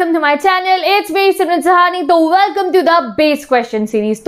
तो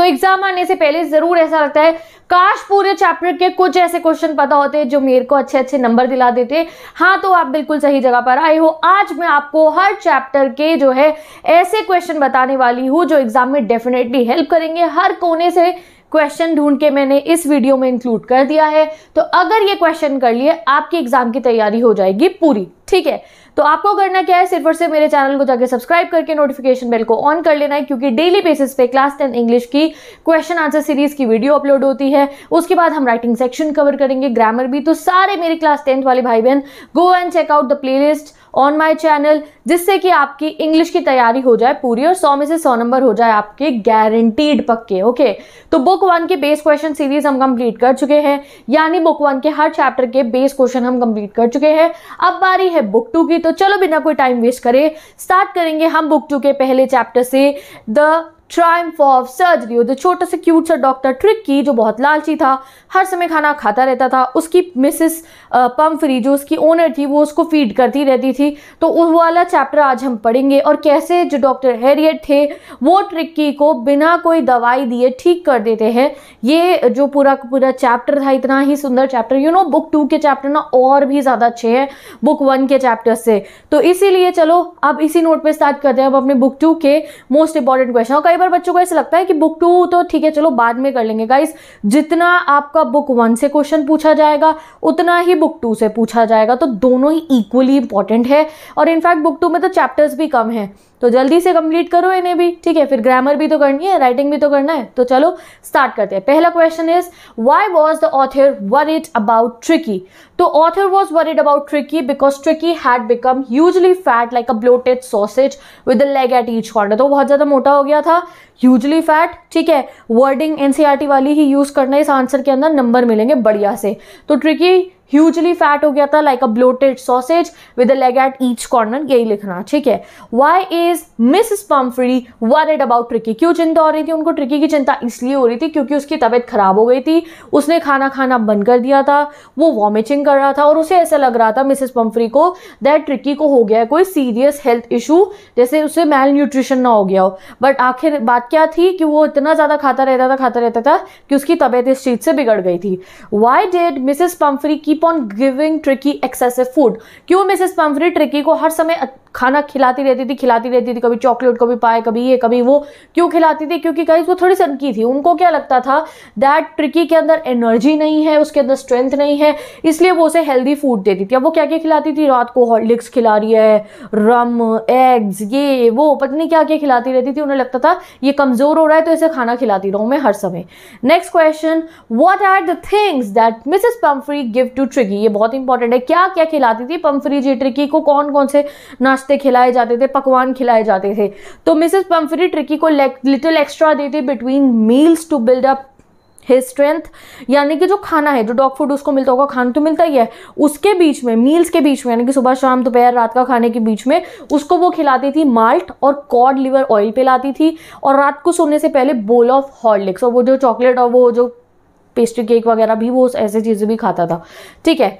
एग्जाम आने से पहले जरूर ऐसा लगता है काश पूरे चैप्टर के कुछ ऐसे क्वेश्चन पता होते जो मेरे को अच्छे अच्छे नंबर दिला देते हाँ तो आप बिल्कुल सही जगह पर आए हो आज मैं आपको हर चैप्टर के जो है ऐसे क्वेश्चन बताने वाली हूँ जो एग्जाम में डेफिनेटली हेल्प करेंगे हर कोने से क्वेश्चन ढूंढ के मैंने इस वीडियो में इंक्लूड कर दिया है तो अगर ये क्वेश्चन कर लिए आपकी एग्जाम की तैयारी हो जाएगी पूरी ठीक है तो आपको करना क्या है सिर्फ और सिर्फ मेरे चैनल को जाकर सब्सक्राइब करके नोटिफिकेशन बेल को ऑन कर लेना है क्योंकि डेली बेसिस पे क्लास टेन इंग्लिश की क्वेश्चन आंसर सीरीज की वीडियो अपलोड होती है उसके बाद हम राइटिंग सेक्शन कवर करेंगे ग्रामर भी तो सारे मेरे क्लास टेंथ वाले भाई बहन go and check out the the playlist on my channel जिससे कि आपकी इंग्लिश की तैयारी हो जाए पूरी और सौ में से सौ नंबर हो जाए आपके गारंटीड पक्के ओके तो बुक वन के बेस क्वेश्चन सीरीज हम कंप्लीट कर चुके हैं यानी बुक वन के हर चैप्टर के बेस क्वेश्चन हम कंप्लीट कर चुके हैं अब बारी है बुक टू की तो चलो बिना कोई टाइम वेस्ट करे स्टार्ट करेंगे हम बुक टू के पहले चैप्टर से द ट्राइम्फ ऑफ सर्जरी जो छोटा सा क्यूट सा डॉक्टर ट्रिक की जो बहुत लालची था हर समय खाना खाता रहता था उसकी मिसेस पम्फरी जो उसकी ओनर थी वो उसको फीड करती रहती थी तो उस वाला चैप्टर आज हम पढ़ेंगे और कैसे जो डॉक्टर हैरियट थे वो ट्रिक्की को बिना कोई दवाई दिए ठीक कर देते हैं ये जो पूरा पूरा चैप्टर था इतना ही सुंदर chapter you know book two के चैप्टर ना और भी ज़्यादा अच्छे हैं बुक वन के चैप्टर से तो इसीलिए चलो अब इसी नोट पर स्टार्ट करते हैं अब अपने बुक टू के मोस्ट इंपॉर्टेंट क्वेश्चनों का कई बार बच्चों को ऐसा लगता है कि बुक टू तो ठीक है चलो बाद में कर लेंगे गाइस जितना आपका बुक वन से क्वेश्चन पूछा जाएगा उतना ही बुक टू से पूछा जाएगा तो दोनों ही इक्वली इंपॉर्टेंट है और इनफैक्ट बुक टू में तो चैप्टर्स भी कम है तो जल्दी से कंप्लीट करो इन्हें भी ठीक है फिर ग्रामर भी तो करनी है राइटिंग भी तो करना है तो चलो स्टार्ट करते हैं पहला question is why was the author worried about Tricki तो author was worried about Tricki because Tricki had become hugely fat like a bloated sausage with a leg at each corner तो बहुत ज़्यादा मोटा हो गया था ह्यूजली फैट ठीक है वर्डिंग एनसीआरटी e वाली ही यूज़ करना है इस आंसर के अंदर नंबर मिलेंगे बढ़िया से तो ट्रिकी ह्यूजली फैट हो गया था like a bloated sausage with a leg at each corner यही लिखना ठीक है why is Miss Pumphrey worried about Tricki क्यों चिंता हो रही थी उनको ट्रिकी की चिंता इसलिए हो रही थी क्योंकि उसकी तबीयत खराब हो गई थी उसने खाना खाना बंद कर दिया था वो वॉमिटिंग कर रहा था और उसे ऐसा लग रहा था मिसेस पम्फ्री को दैट ट्रिकी को हो गया है कोई सीरियस हेल्थ इशू जैसे उसे मेल न्यूट्रिशन ना हो गया हो बट आखिर बात क्या थी कि वो इतना ज़्यादा खाता रहता था खाता रहता था कि उसकी तबीयत इस चीज़ से बिगड़ गई थी वाई डेड मिसेस पम्फ्री की keep on giving Tricki excessive food क्यों मिसेस पम्फरी ट्रिकी को हर समय खाना खिलाती रहती थी खिलाती रहती थी कभी चॉकलेट कभी पाए कभी ये कभी वो क्यों खिलाती थी क्योंकि गाइस वो थोड़ी सनकी थी उनको क्या लगता था दैट ट्रिकी के अंदर एनर्जी नहीं है उसके अंदर स्ट्रेंथ नहीं है इसलिए वो उसे हेल्दी फूड देती थी अब वो क्या क्या खिलाती थी रात को हॉर्लिक्स खिला रही है रम एग्स ये वो पत्नी क्या क्या खिलाती रहती थी उन्हें लगता था ये कमज़ोर हो रहा है तो इसे खाना खिलाती रहूँ मैं हर समय next question what are the things that Mrs Pumphrey give to न्यूट्रिकी ये बहुत इंपॉर्टेंट है क्या क्या खिलाती थी पम्फरी जी ट्रिकी को कौन कौन से नाश्ते खिलाए जाते थे पकवान खिलाए जाते थे तो मिसेस पम्फरी ट्रिकी को लिटिल एक्स्ट्रा देते between meals to build up his strength यानी कि जो खाना है जो डॉग फूड उसको मिलता होगा खाना तो मिलता ही है उसके बीच में मील्स के बीच में यानी कि सुबह शाम दोपहर रात का खाने के बीच में उसको वो खिलाती थी माल्ट और कॉड लिवर ऑयल पिलाती थी और रात को सोने से पहले बोल ऑफ हॉर्लिक्स और वो जो चॉकलेट और वो जो पेस्ट्री केक वगैरह भी वो ऐसे चीज़ें भी खाता था ठीक है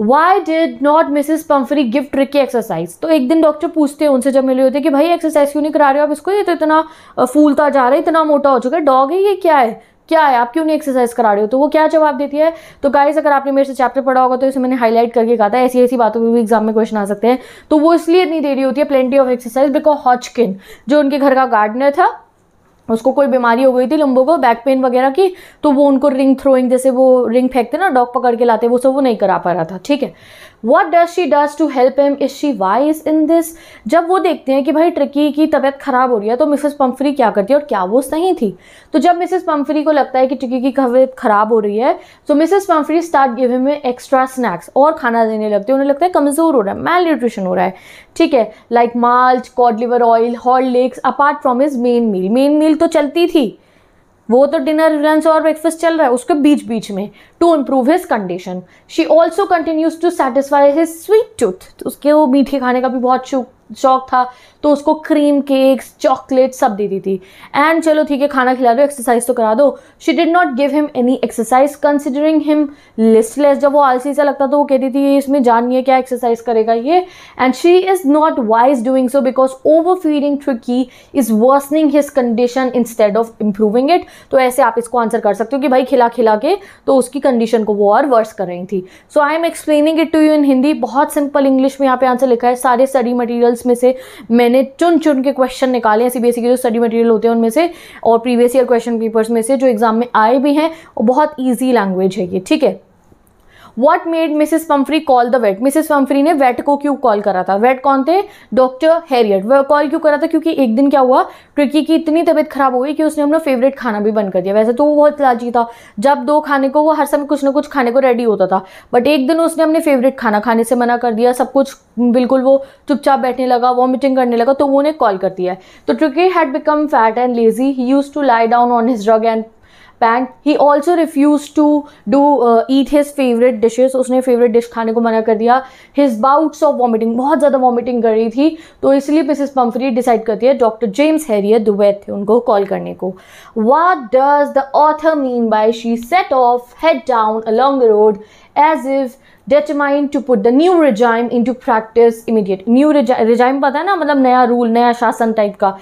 why did not Mrs Pumphrey give की एक्सरसाइज तो एक दिन डॉक्टर पूछते हैं उनसे जब मिले होते हैं कि भाई एक्सरसाइज क्यों नहीं करा रहे हो आप इसको ये तो इतना फूलता जा रहा है इतना मोटा हो चुका है डॉग है ये क्या है क्या है आप क्यों नहीं एक्सरसाइज करा रहे हो तो वो क्या जवाब देती है तो गाइस अगर आपने मेरे से चैप्टर पढ़ा होगा तो इसे मैंने हाईलाइट करके कहा था ऐसी ऐसी बातों पर भी एग्जाम में क्वेश्चन आ सकते हैं तो वो इसलिए नहीं दे रही होती है plenty of exercise because Hodgkin जो उनके घर का गार्डनर था उसको कोई बीमारी हो गई थी लंबो को बैक पेन वगैरह की तो वो उनको रिंग थ्रोइंग जैसे वो रिंग फेंकते ना डॉग पकड़ के लाते वो सब वो नहीं करा पा रहा था ठीक है what does she does to help him is she wise in this जब वो देखते हैं कि भाई ट्रिकी की तबीयत ख़राब हो रही है तो मिसेस पम्फरी क्या करती है और क्या वो सही थी तो जब मिसेस पम्फरी को लगता है कि ट्रिकी की तबीयत ख़राब हो रही है तो Mrs Pumphrey start give him extra snacks और खाना देने लगते हैं उन्हें लगता है कमज़ोर हो रहा है मेल न्यूट्रिशन हो रहा है ठीक है like malt cod liver oil oil Horlicks apart from his main meal main meal तो चलती थी वो तो डिनर लंच और ब्रेकफास्ट चल रहा है उसके बीच बीच में to improve his condition she also continues to satisfy his sweet tooth उसके वो मीठे खाने का भी बहुत शौक शौक था तो उसको क्रीम केक्स चॉकलेट सब देती थी एंड चलो ठीक है खाना खिला दो एक्सरसाइज तो करा दो she did not give him any exercise considering him listless जब वो आलसी सा लगता तो वो कहती थी इसमें जान नहीं है क्या एक्सरसाइज करेगा ये and she is not wise doing so because overfeeding की is worsening his condition instead of improving it तो ऐसे आप इसको आंसर कर सकते हो कि भाई खिला खिला के तो उसकी कंडीशन को वो और वर्स कर रही थी so I am explaining it to you in Hindi बहुत सिंपल इंग्लिश में यहाँ पे आंसर लिखा है सारे स्टडी मटीरियल मटेरियल्स में से मैंने चुन चुन के क्वेश्चन निकाले हैं सीबीएसई के जो स्टडी मटेरियल होते हैं उनमें से और प्रीवियस ईयर क्वेश्चन पेपर्स में से जो एग्ज़ाम में आए भी हैं और बहुत ईजी लैंग्वेज है ये ठीक है what made Mrs Pumphrey call the vet Mrs Pumphrey ने वेट को क्यों कॉल करा था वेट कौन थे डॉक्टर हैरियट वह कॉल क्यों करा था क्योंकि एक दिन क्या हुआ ट्रिकी की इतनी तबीयत खराब हो गई कि उसने अपना फेवरेट खाना भी बंद कर दिया वैसे तो वो बहुत लाजी था जब दो खाने को वो हर समय कुछ ना कुछ खाने को रेडी होता था बट एक दिन उसने अपने फेवरेट खाना खाने से मना कर दिया सब कुछ बिल्कुल वो चुपचाप बैठने लगा वॉमिटिंग करने लगा तो वो उन्हें कॉल कर दिया तो Tricki had become fat and lazy he used to lie down on his rug and pant he also refuse to do eat his favourite dishes उसने फेवरेट डिश खाने को मना कर दिया हिज बाउट्स ऑफ वॉमिटिंग बहुत ज़्यादा vomiting कर रही थी तो इसलिए मिसिस पम्फरी डिसाइड करती है डॉक्टर जेम्स हैरियर दुबैत थे उनको कॉल करने को what does the author mean by she set off head down along the road as if to put the new regime into practice immediate new regime पता है ना मतलब नया rule नया शासन टाइप का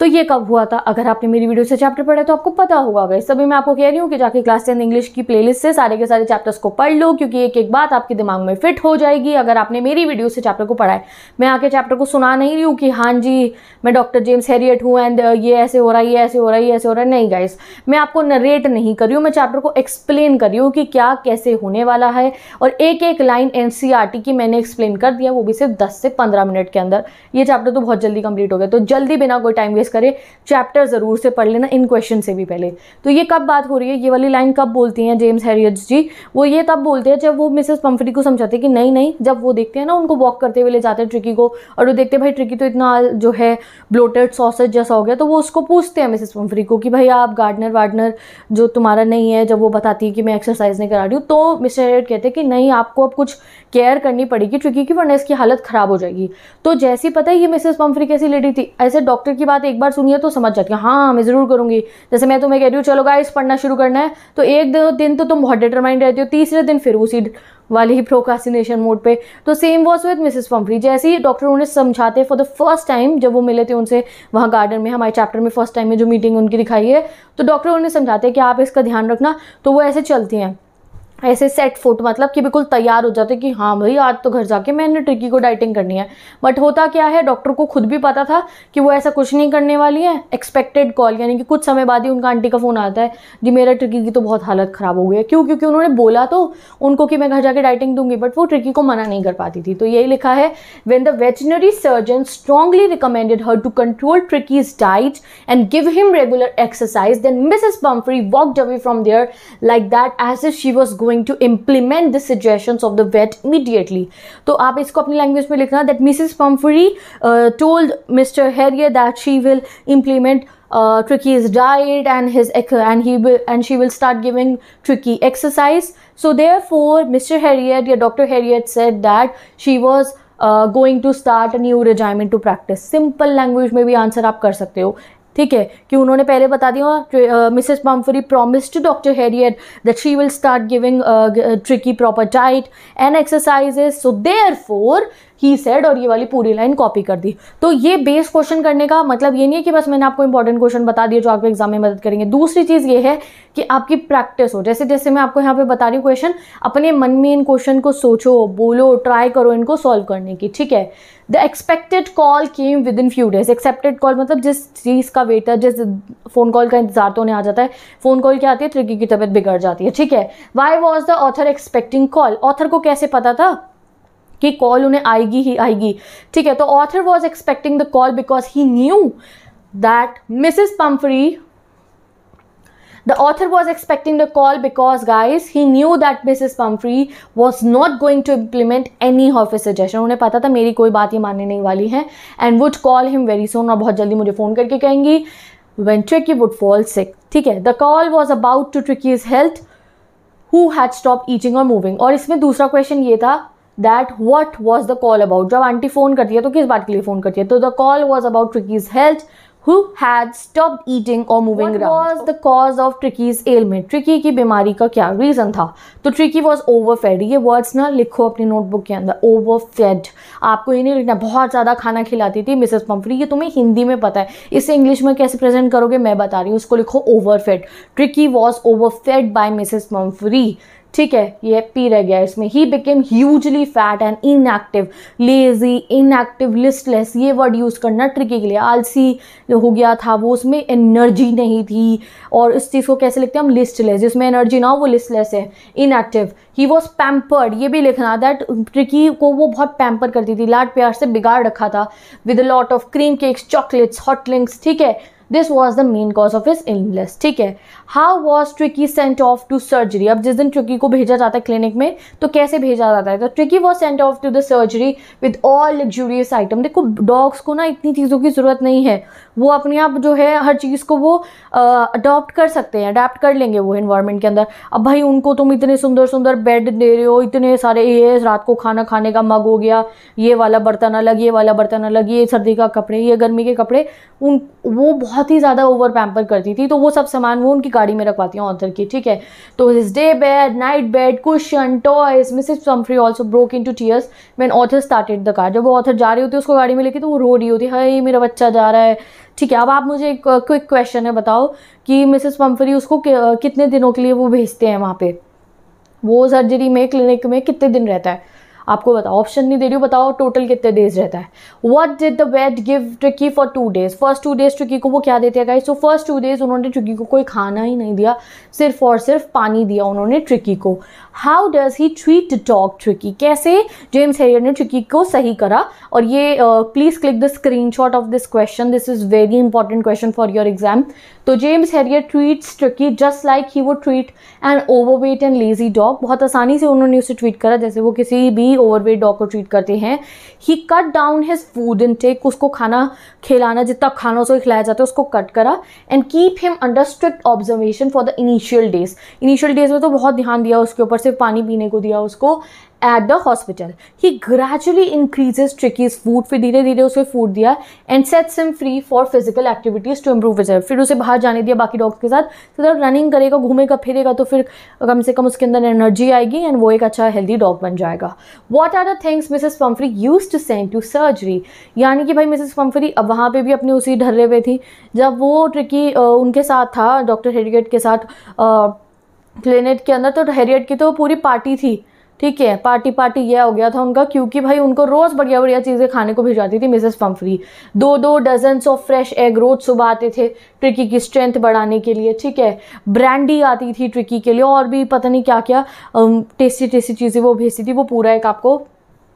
तो ये कब हुआ था अगर आपने मेरी वीडियो से चैप्टर पढ़ा तो आपको पता होगा गई सभी मैं आपको कह रही हूँ कि जाके क्लास टेन इंग्लिश की प्लेलिस्ट से सारे के सारे चैप्टर्स को पढ़ लो क्योंकि एक एक बात आपके दिमाग में फिट हो जाएगी अगर आपने मेरी वीडियो से चैप्टर को पढ़ा है मैं आके चैप्टर को सुना नहीं रही हूँ कि हाँ जी मैं डॉक्टर जेम्स हैरियट हूँ एंड uh, ये ऐसे हो रहा है ये ऐसे हो रहा है ये ऐसे हो रहा है नहीं गाइस मैं आपको नरेट नहीं कर रही हूँ मैं चैप्टर को एक्सप्लेन कर रही हूँ कि क्या कैसे होने वाला है और एक एक लाइन एन की मैंने एक्सप्लेन कर दिया वो भी सिर्फ दस से पंद्रह मिनट के अंदर ये चैप्टर तो बहुत जल्दी कंप्लीट हो गया तो जल्दी बिना कोई टाइम वेस्ट करें चैप्टर ज़रूर से पढ़ लेना इन क्वेश्चन से भी पहले तो ये कब बात हो रही है ये वाली लाइन कब बोलती हैं जेम्स हैरियट्स जी वो ये तब बोलते हैं जब वो मिसेस पम्फरी को समझाते हैं कि नहीं नहीं जब वो देखते हैं ना उनको वॉक करते हुए ले जाते हैं ट्रिकी को और वो देखते हैं भाई ट्रिकी तो इतना जो है ब्लोटेड सॉसेज जैसा हो गया तो वो उसको पूछते हैं मिसेस पम्फरी को कि भाई आप गार्डनर वार्डनर जो तुम्हारा नहीं है जब वो बताती है कि मैं एक्सरसाइज नहीं करा रही हूँ तो मिस्टर हैरियट कहते हैं कि नहीं आपको अब कुछ केयर करनी पड़ेगी ट्रिकी की वरना इसकी हालत ख़राब हो जाएगी तो जैसी पता है ये मिसेस पम्फरी कैसी लेडी थी ऐसे डॉक्टर की बात एक बार सुनिए तो समझ जाती है हाँ मैं ज़रूर करूँगी जैसे मैं तुम्हें कह रही हूँ चलो गाइस पढ़ना शुरू करना है तो एक दो दिन तो तुम बहुत डिटरमाइंड रहती हो तीसरे दिन फिर उसी वाली ही प्रोकासिनेशन मोड पे तो same was with Mrs Pumphrey जैसे ही डॉक्टर उन्हें समझाते फॉर द फर्स्ट टाइम जब वो मिले थे उनसे वहाँ गार्डन में हमारे चैप्टर में फर्स्ट टाइम में जो मीटिंग उनकी दिखाई है तो डॉक्टर उन्हें समझाते हैं कि आप इसका ध्यान रखना तो वो ऐसे चलती हैं ऐसे सेट फोटो मतलब कि बिल्कुल तैयार हो जाते कि हाँ भाई आज तो घर जाके मैंने ट्रिकी को डाइटिंग करनी है बट होता क्या है डॉक्टर को खुद भी पता था कि वो ऐसा कुछ नहीं करने वाली है एक्सपेक्टेड कॉल यानी कि कुछ समय बाद ही उनका आंटी का फ़ोन आता है जी मेरा ट्रिकी की तो बहुत हालत ख़राब हो गई है क्यों क्योंकि उन्होंने बोला तो उनको कि मैं घर जाके डाइटिंग दूंगी बट वो ट्रिकी को मना नहीं कर पाती थी तो यही लिखा है when the veterinary surgeon strongly recommended her to control Tricki's diet and give him regular exercise then Mrs Pumphrey walk away from there like that as if she was going going to implement the suggestions of the vet immediately. So, आप इसको अपनी language में लिखना that Mrs. Pumphrey uh, told Mr. Harrier that she will implement uh, Tricky's diet and his and he will and she will start giving Tricky exercise. So therefore, Mr. Harrier, yeah, Dr. Harrier said that she was uh, going to start a new regimen to practice. Simple language में भी answer आप कर सकते हो. ठीक है कि उन्होंने पहले बता दिया हाँ, Mrs Pumphrey promise to doctor Herriot that she will start giving Tricki proper diet and exercises so therefore he said और ये वाली पूरी लाइन कॉपी कर दी तो ये बेस क्वेश्चन करने का मतलब ये नहीं है कि बस मैंने आपको इंपॉर्टेंट क्वेश्चन बता दिया जो आपको एग्जाम में मदद करेंगे दूसरी चीज़ ये है कि आपकी प्रैक्टिस हो जैसे जैसे मैं आपको यहाँ पे बता रही हूँ क्वेश्चन अपने मन में इन क्वेश्चन को सोचो बोलो ट्राई करो इनको सॉल्व करने की ठीक है the expected call came within few days accepted call मतलब जिस चीज़ का वेटर जिस फ़ोन कॉल का इंतजार तो उन्हें आ जाता है फ़ोन कॉल क्या आती है त्रिकी की तबीयत बिगड़ जाती है ठीक है why was the author expecting call author को कैसे पता था कि कॉल उन्हें आएगी ही आएगी ठीक है तो author was expecting the call because he knew that Mrs Pumphrey The author was expecting the call because, guys, he knew that Mrs. Pumphrey was not going to implement any of his suggestion. उन्हें पता था मेरी कोई बात ये मानने नहीं वाली है and would call him very soon और बहुत जल्दी मुझे फ़ोन करके कहेंगी when Tricki Woo would fall sick ठीक है the call was about to Tricki Woo's health who had stop eating और मूविंग और इसमें दूसरा क्वेश्चन ये था that what was the call about जब आंटी फ़ोन करती है तो किस बात के लिए फ़ोन करती है तो the call was about Tricki's health who had stopped eating or moving What around. was the cause of Tricky's ailment? Tricky की बीमारी का क्या रीज़न था तो Tricky was overfed. ये वर्ड्स ना लिखो अपनी नोटबुक के अंदर ओवर फेड आपको ये नहीं लिखना बहुत ज़्यादा खाना खिलाती थी मिसेस पम्फरी ये तुम्हें हिंदी में पता है इसे इंग्लिश में कैसे प्रेजेंट करोगे मैं बता रही हूँ उसको लिखो overfed Tricki was overfed by Mrs Pumphrey. ठीक है ये पी रह गया इसमें ही became hugely fat and inactive lazy inactive listless ये वर्ड यूज़ करना ट्रिकी के लिए आलसी हो गया था वो उसमें एनर्जी नहीं थी और इस चीज़ को कैसे लिखते हैं हम लिस्टलेस जिसमें एनर्जी ना हो वो लिस्टलेस है इनएक्टिव ही वॉज पैम्पर्ड ये भी लिखना दैट ट्रिकी को वो बहुत पैम्पर करती थी लाड प्यार से बिगाड़ रखा था with a lot of cream cakes chocolates hot links ठीक है this was the main cause of his illness ठीक है how was Tricki sent off to surgery अब जिस दिन ट्रिकी को भेजा जाता है क्लिनिक में तो कैसे भेजा जाता है तो Tricki was sent off to the surgery with all luxurious item देखो डॉग्स को ना इतनी चीज़ों की ज़रूरत नहीं है वो अपने आप जो है हर चीज़ को वो अडॉप्ट कर सकते हैं अडेप्ट कर लेंगे वो इन्वायरमेंट के अंदर अब भाई उनको तुम इतने सुंदर सुंदर बेड दे रहे हो इतने सारे ये रात को खाना खाने का मग हो गया ये वाला बर्तन अलग ये वाला बर्तन अलग ये सर्दी का कपड़े ये गर्मी के कपड़े उन वो बहुत ही ज़्यादा ओवर पैम्पर करती थी तो वो सब सामान वो उनकी गाड़ी में रखवाती हूँ ऑथर की ठीक है तो his day bed night bed cushion toys Mrs Pumphrey also broke into tears man author started the car जब वो ऑथर जा रही होती है उसको गाड़ी में लेके तो वो रो रही होती है हाई मेरा बच्चा जा रहा है ठीक है अब आप मुझे एक क्विक uh, क्वेश्चन है बताओ कि मिसेस पम्फरी उसको uh, कितने दिनों के लिए वो भेजते हैं वहाँ पे वो सर्जरी में क्लिनिक में कितने दिन रहता है आपको बताओ ऑप्शन नहीं दे रही हूँ बताओ टोटल कितने डेज रहता है what did the vet give Tricki for two days first two days Tricki को वो क्या देते हैं गाइस फर्स्ट टू डेज उन्होंने ट्रिकी को कोई खाना ही नहीं दिया सिर्फ और सिर्फ पानी दिया उन्होंने ट्रिकी को how does he treat dog Tricki कैसे जेम्स हेरियर ने ट्रिकी को सही करा और ये please click the screen of this question this is very important question for your exam तो James Herriot treats Tricki just like he वो treat and overweight and lazy dog बहुत आसानी से उन्होंने उसे ट्वीट करा जैसे वो किसी भी ओवरवेट डॉग को ट्रीट करते हैं he cut down his food intake उसको खाना खिलाना जितना खाना उसको खिलाया जाता है उसको कट करा and keep him under strict observation for the initial days initial days में तो बहुत ध्यान दिया उसके ऊपर सिर्फ पानी पीने को दिया उसको at the hospital he gradually increases Tricki's food फिर धीरे धीरे उसे फूड दिया and sets him free for physical activities to improve his फिर उसे बाहर जाने दिया बाकी डॉग्स के साथ तो जब रनिंग करेगा घूमेगा फिरेगा तो फिर कम से कम उसके अंदर एनर्जी आएगी एंड वो एक अच्छा हेल्दी डॉग बन जाएगा what are the things Mrs Pumphrey use to send to surgery यानी कि भाई मिसेज पम्फरी अब वहाँ पर भी अपने उसी ढर्रे पे थी जब वो ट्रिकी उनके साथ था डॉक्टर हेरिगेट के साथ क्लिनिक के अंदर तो हेरियट की तो पूरी पार्टी थी ठीक है पार्टी पार्टी यह हो गया था उनका क्योंकि भाई उनको रोज़ बढ़िया बढ़िया चीज़ें खाने को भिजवाती थी मिसेस पंफरी दो दो डजन ऑफ फ्रेश एग रोज़ सुबह आते थे ट्रिकी की स्ट्रेंथ बढ़ाने के लिए ठीक है ब्रांडी आती थी ट्रिकी के लिए और भी पता नहीं क्या क्या टेस्टी टेस्टी चीज़ें वो भेजती थी वो पूरा एक आपको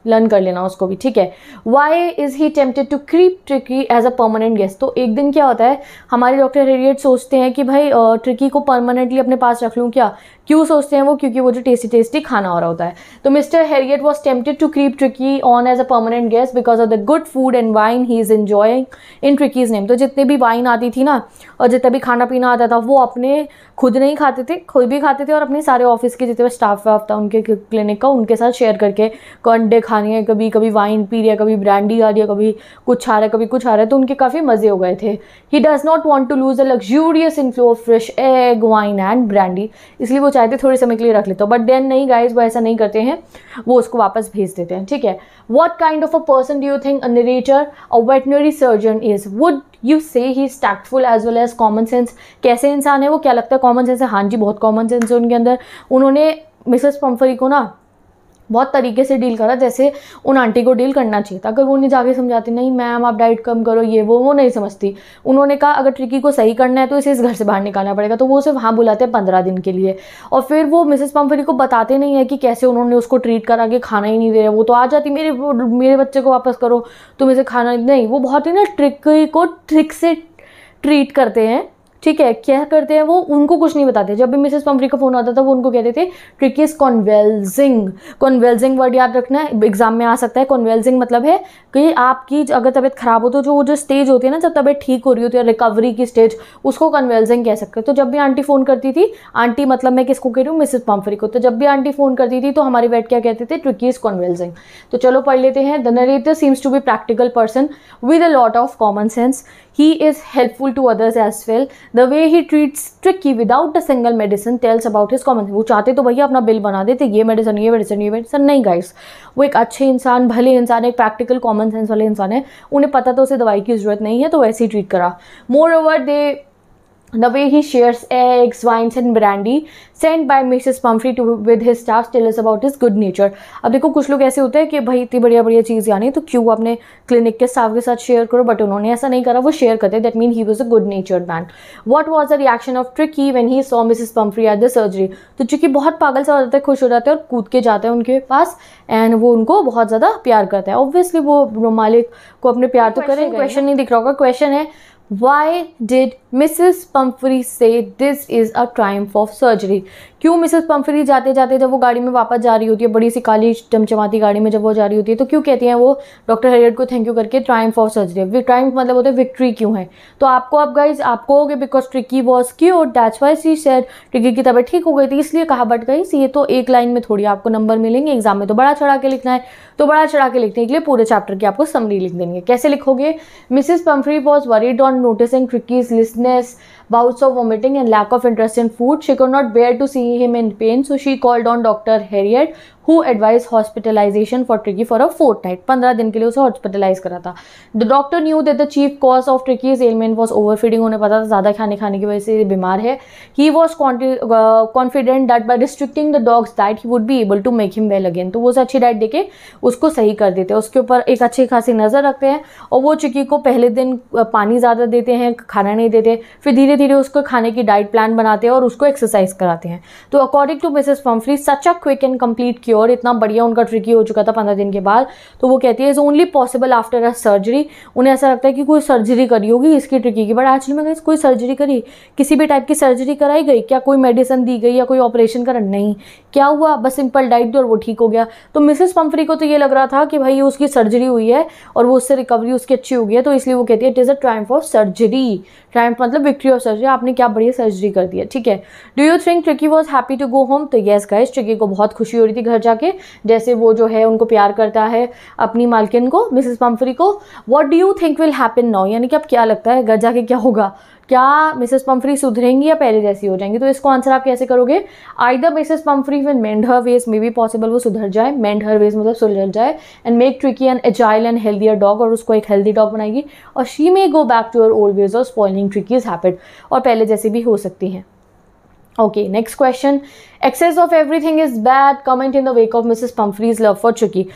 लर्न कर लेना उसको भी ठीक है why is he tempted to creep Tricki as a permanent guest तो एक दिन क्या होता है हमारे डॉक्टर हेरियट सोचते हैं कि भाई ट्रिकी को परमानेंटली अपने पास रख लूँ क्या क्यों सोचते हैं वो क्योंकि वो जो टेस्टी टेस्टी खाना हो रहा होता है तो Mr Herriot was tempted to creep Tricki on as a permanent guest because of the good food and wine he is enjoying in Tricki's name तो जितनी भी वाइन आती थी ना और जितना भी खाना पीना आता था वो अपने खुद नहीं खाते थे खुद भी खाते थे और अपने सारे ऑफिस के जितने स्टाफ वाफ था उनके क्लिनिक का उनके साथ शेयर करके अंडे खा खानी हैं कभी कभी वाइन पी रही है कभी ब्रांडी आ रही है कभी कुछ आ रहा है कभी कुछ आ रहा है तो उनके काफ़ी मज़े हो गए थे he does not want to lose a luxurious inflow of fresh egg wine and brandy इसलिए वो चाहते थोड़े समय के लिए रख लेते हो बट देन नहीं गाइज वो ऐसा नहीं करते हैं वो उसको वापस भेज देते हैं ठीक है what kind of a person do you think a narrator a veterinary surgeon is would you say he is tactful as well as common sense कैसे इंसान है वो क्या लगता है कॉमन सेंस है हाँ जी बहुत कॉमन सेंस है उनके अंदर उन्होंने मिसेस पम्फरी को ना बहुत तरीके से डील करा जैसे उन आंटी को डील करना चाहिए था अगर वो उन्हें जाके समझाती नहीं मैम आप डाइट कम करो ये वो वो नहीं समझती उन्होंने कहा अगर ट्रिकी को सही करना है तो इसे इस घर से बाहर निकालना पड़ेगा तो वो उसे वहाँ बुलाते हैं पंद्रह दिन के लिए और फिर वो मिसेस पम्फरी को बताते नहीं है कि कैसे उन्होंने उसको ट्रीट करा के खाना ही नहीं दे रहे वो तो आ जाती मेरे मेरे बच्चे को वापस करो तुम इसे खाना नहीं वो बहुत ही ना ट्रिक को ट्रिक से ट्रीट करते हैं ठीक है क्या करते हैं वो उनको कुछ नहीं बताते जब भी मिसेस पंपरी का फ़ोन आता था वो उनको कहते थे Tricki is convalescing convalescing word याद रखना है एग्जाम में आ सकता है कॉन्वेल्जिंग मतलब है कि आपकी अगर तबीयत ख़राब हो तो जो जो स्टेज होती है ना जब तबीयत ठीक हो रही होती है रिकवरी की स्टेज उसको कन्वेल्जिंग कह सकते हैं तो जब भी आंटी फ़ोन करती थी आंटी मतलब मैं किसको कह रही हूँ मिसेस पंपरी को तो जब भी आंटी फ़ोन करती थी तो हमारे बैठ क्या कहते थे ट्रिक इज़ कॉन्वेल्जिंग तो चलो पढ़ लेते हैं the narrator seems to be practical person with a lot of common sense He is helpful to others as well. The way he treats Tricky without a single medicine tells about his common वो चाहते तो भैया अपना bill बना देते ये medicine ये medicine ये मेडिसिन नहीं गाइस वो एक अच्छे इंसान भले इंसान एक प्रैक्टिकल कॉमन सेंस वाले इंसान है उन्हें पता तो उसे दवाई की ज़रूरत नहीं है तो वैसे ही ट्रीट करा मोर ओवर दे The way he shares eggs, wines and brandy sent by Mrs. Pumphrey to with his staff tell us about his good nature. अब देखो कुछ लोग ऐसे होते हैं कि भाई इतनी बढ़िया बढ़िया चीज़ यानी तो क्यों अपने क्लिनिक के स्टाफ के साथ शेयर करो बट उन्होंने ऐसा नहीं करा वो शेयर करते that mean he was a good nature man what was the reaction of Tricki when he saw Mrs Pumphrey at the surgery तो चूंकि बहुत पागल सा हो जाता है खुश हो जाते हैं और कूद के जाते हैं उनके पास एंड वो उनको बहुत ज़्यादा प्यार करता है ऑब्वियसली वो मालिक को अपने प्यार तो करें क्वेश्चन नहीं दिख रहा होगा क्वेश्चन है Why did Mrs. Pumphrey say this is a triumph of surgery? क्यों मिसेस पम्फरी जाते जाते जब वो गाड़ी में वापस जा रही होती है बड़ी सी काली चमचमाती गाड़ी में जब वो जा रही होती है तो क्यों कहती हैं वो डॉक्टर हेरियड को थैंक यू करके ट्राइम्फ ऑफ सर्जरी ट्राइम्फ मतलब होते हैं विक्ट्री क्यों है तो आपको अब गाइज आपको हो बिकॉज ट्रिकी वॉज और डैच वाइज सी शेयर ट्रिकी की तबियत ठीक हो गई थी इसलिए कहा बट गाइज ये तो एक लाइन में थोड़ी आपको नंबर मिलेंगे एग्जाम में तो बड़ा चढ़ा के लिखना है तो बड़ा चढ़ा के लिखने के लिए पूरे चैप्टर की आपको समरी लिख देंगे कैसे लिखोगे Mrs Pumphrey was worried on noticing Tricki's listlessness bouts of vomiting and lack of interest in food. She could not bear to see him in pain, so she called on Dr. Harriet, who advise hospitalisation for Tricki for a fortnight पंद्रह दिन के लिए उसे hospitalise करा था the doctor knew that the chief cause of Tricki's ailment was overfeeding उन्हें पता था ज़्यादा खाने खाने की वजह से बीमार है he was confident that by restricting the dog's diet he would be able to make him well again तो वो उसे अच्छी डाइट देके उसको सही कर देते हैं उसके ऊपर एक अच्छी खासी नज़र रखते हैं और वो चिकी को पहले दिन पानी ज़्यादा देते हैं खाना नहीं देते फिर धीरे धीरे उसको खाने की डाइट प्लान बनाते हैं और उसको एक्सरसाइज कराते हैं तो according to Mrs Pumphrey such a quick and complete cure cure इतना बढ़िया उनका ट्रिकी हो चुका था पंद्रह दिन के बाद तो वो कहती है is only possible after a surgery उन्हें ऐसा लगता है कि कोई सर्जरी करी होगी इसकी ट्रिकी की बट एक्चुअली में कोई सर्जरी करी किसी भी टाइप की सर्जरी कराई गई क्या कोई मेडिसिन दी गई या कोई ऑपरेशन करा नहीं क्या हुआ बस सिंपल डाइट दी और वो ठीक हो गया तो मिसेस पम्फ्री को तो ये लग रहा था कि भाई उसकी सर्जरी हुई है और वो उससे रिकवरी उसकी अच्छी हो गई है तो इसलिए वो कहती है it is a triumph of surgery triumph मतलब विक्ट्री ऑफ सर्जरी आपने क्या बढ़िया सर्जरी कर दी है ठीक है do you think Tricki was happy to go home तो येस गाइस ट्रिकी को बहुत खुशी हो रही थी घर जाके जैसे वो जो है उनको प्यार करता है अपनी मालकिन को मिसिस पम्फरी को what do you think will happen now यानी कि अब क्या लगता है घर जाके क्या होगा क्या मिसेस पम्फरी सुधरेंगी या पहले जैसी हो जाएंगी तो इसको आंसर आप कैसे करोगे I the Mrs Pumphrey win mend her ways may be possible वो सुधर जाए मेंड हर वेज मतलब सुधर जाए and make Tricki and agile and healthier dog और उसको एक हेल्दी डॉग बनाएगी और she may go back to her old ways और स्पॉइलिंग इज हैपेड और पहले जैसी भी हो सकती हैं Okay, next question. Excess of everything is bad. Comment in the wake of Mrs. Pumphrey's love for Chucky.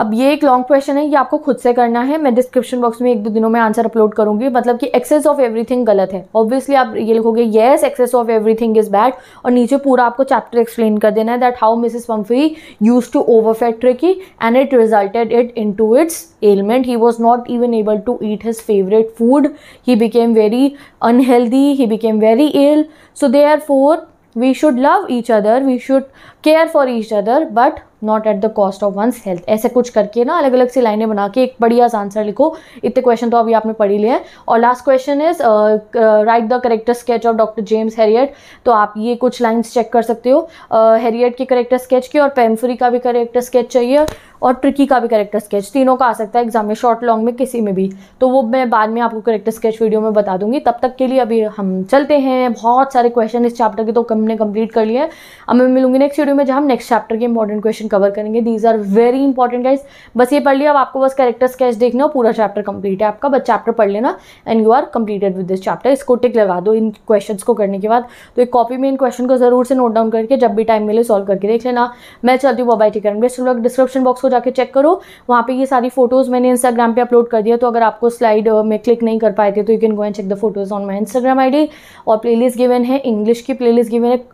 अब ये एक लॉन्ग क्वेश्चन है ये आपको खुद से करना है मैं डिस्क्रिप्शन बॉक्स में एक दो दिनों में आंसर अपलोड करूंगी मतलब कि एक्सेस ऑफ एवरीथिंग गलत है ऑब्वियसली आप ये लिखोगे yes excess of everything is bad और नीचे पूरा आपको चैप्टर एक्सप्लेन कर देना है that how Mrs Pumphrey used to over factory and it resulted it into its ailment he was not even able to eat his favourite food he became very unhealthy he became very ill so therefore we should love each other we should care for each other but not at the cost of one's health ऐसे कुछ करके ना अलग अलग सी लाइनें बना के एक बढ़िया सा आंसर लिखो इतने क्वेश्चन तो अभी आपने पढ़ ही लिए हैं और last question is write the character sketch of Doctor James Herriot तो आप ये कुछ लाइन्स चेक कर सकते हो हैरियट uh, के करेक्टर स्केच की और पेम्फ्री का भी करेक्टर स्केच चाहिए और ट्रिकी का भी करेक्टर स्केच तीनों का आ सकता है एग्जाम में शॉर्ट लॉन्ग में किसी में भी तो वो मैं बाद में आपको करेक्टर स्केच वीडियो में बता दूंगी तब तक के लिए अभी हम चलते हैं बहुत सारे क्वेश्चन इस चैप्टर के तो हमने कंप्लीट कर लिए अब मैं मिलूंगी नेक्स्ट वीडियो में जहाँ हम नेक्स्ट चैप्टर के इंपॉर्टेंट क्वेश्चन क्वेश्चन कवर करेंगे these are very important guys बस ये पढ़ लिया अब आपको बस कैरेक्टर स्केच देखना हो पूरा चैप्टर कंप्लीट है आपका बस चैप्टर पढ़ लेना and you are completed with this chapter इसको टिक लगा दो इन क्वेश्चन को करने के बाद तो एक कॉपी में इन क्वेश्चन को जरूर से नोट डाउन करके जब भी टाइम मिले सॉल्व करके देख लेना मैं चलती हूँ बबाई टिकर बेस्ट लोग डिस्क्रिप्शन बॉक्स को जाकर चेक करो वहाँ पर ये सारी फोटोज़ मैंने इंस्टाग्राम पर अपलोड कर दिया तो अगर आपको स्लाइड में क्लिक नहीं कर पाए थे तो you can go and check the photos on my Instagram आई और प्ले गिवन है इंग्लिश की प्ले गिवन है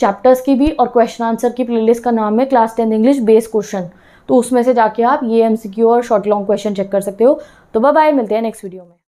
चैप्टर्स की भी और क्वेश्चन आंसर की प्लेलिस्ट का नाम है class ten English base question तो उसमें से जाके आप ये एमसीक्यू और शॉर्ट लॉन्ग क्वेश्चन चेक कर सकते हो तो बाय बाय मिलते हैं नेक्स्ट वीडियो में